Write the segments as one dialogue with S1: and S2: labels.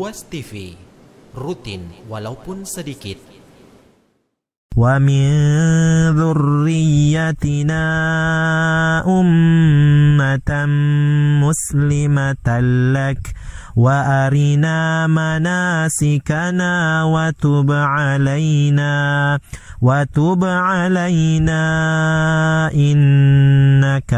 S1: Ruas TV, rutin walaupun sedikit. ومن ذريتنا أمة مسلمة لك وأرنا مناسكنا watub علينا وتب علينا إنك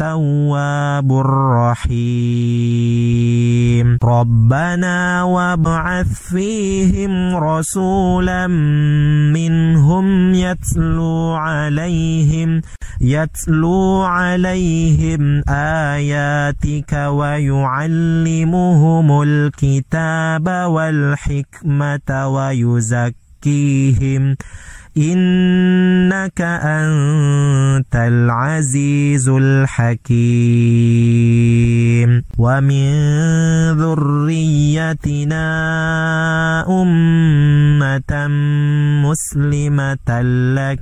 S1: التواب الرحيم ربنا وابعث فيهم رسولا منهم يتلو عليهم يتلو عليهم آياتك ويعلمهم الكتاب والحكمة ويزكيهم إنك أنت العزيز الحكيم ومن ذريتنا أمة مسلمة لك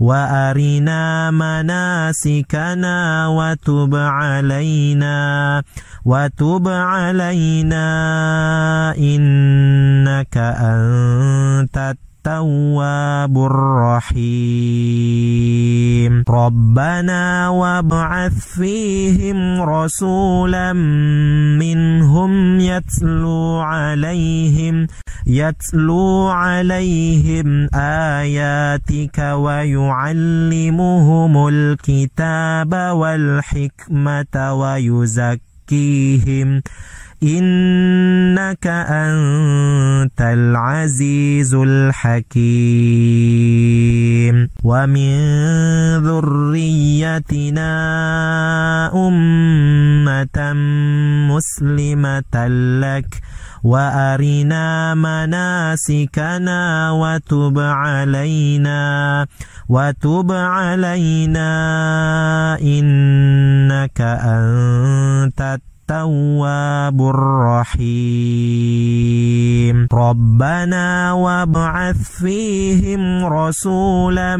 S1: وأرنا مناسكنا وتب علينا وتب علينا إنك أنت التواب الرحيم ربنا وابعث فيهم رسولا منهم يتلو عليهم يتلو عليهم آياتك ويعلمهم الكتاب والحكمة ويزكيهم إنك أنت العزيز الحكيم ومن ذريتنا أمة مسلمة لك وأرنا مناسكنا وتب علينا وتب علينا إنك أنت التواب الرحيم ربنا وابعث فيهم رسولا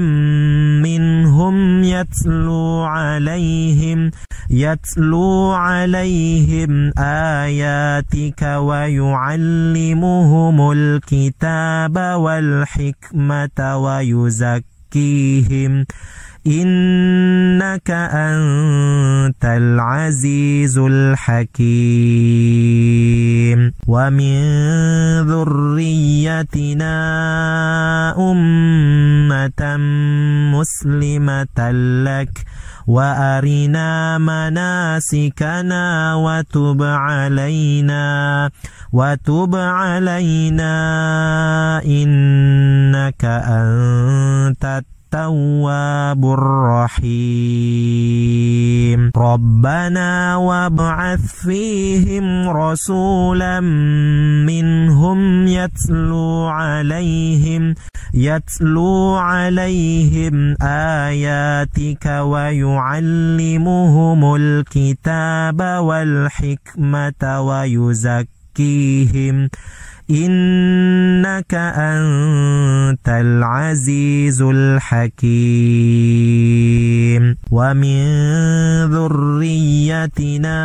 S1: منهم يتلو عليهم يتلو عليهم آياتك ويعلمهم الكتاب والحكمة ويزكيهم إنك أنت العزيز الحكيم ومن ذريتنا أمة مسلمة لك وأرنا مناسكنا وتب علينا وتب علينا إنك أنت التواب الرحيم ربنا وابعث فيهم رسولا منهم يتلو عليهم يتلو عليهم آياتك ويعلمهم الكتاب والحكمة ويزكي يزكيهم إنك أنت العزيز الحكيم ومن ذريتنا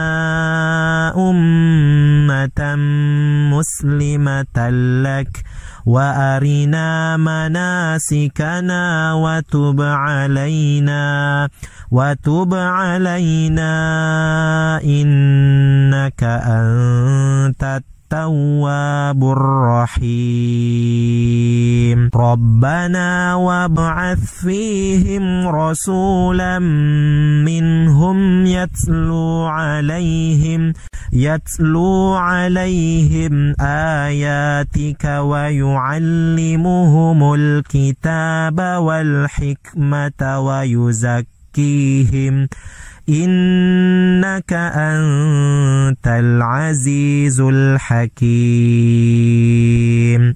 S1: أمة أمة مسلمة لك وأرنا مناسكنا وتب علينا وتب علينا إنك أنت التواب الرحيم ربنا وابعث فيهم رسولا منهم يتلو عليهم يتلو عليهم آياتك ويعلمهم الكتاب والحكمة ويزكيهم إنك أنت العزيز الحكيم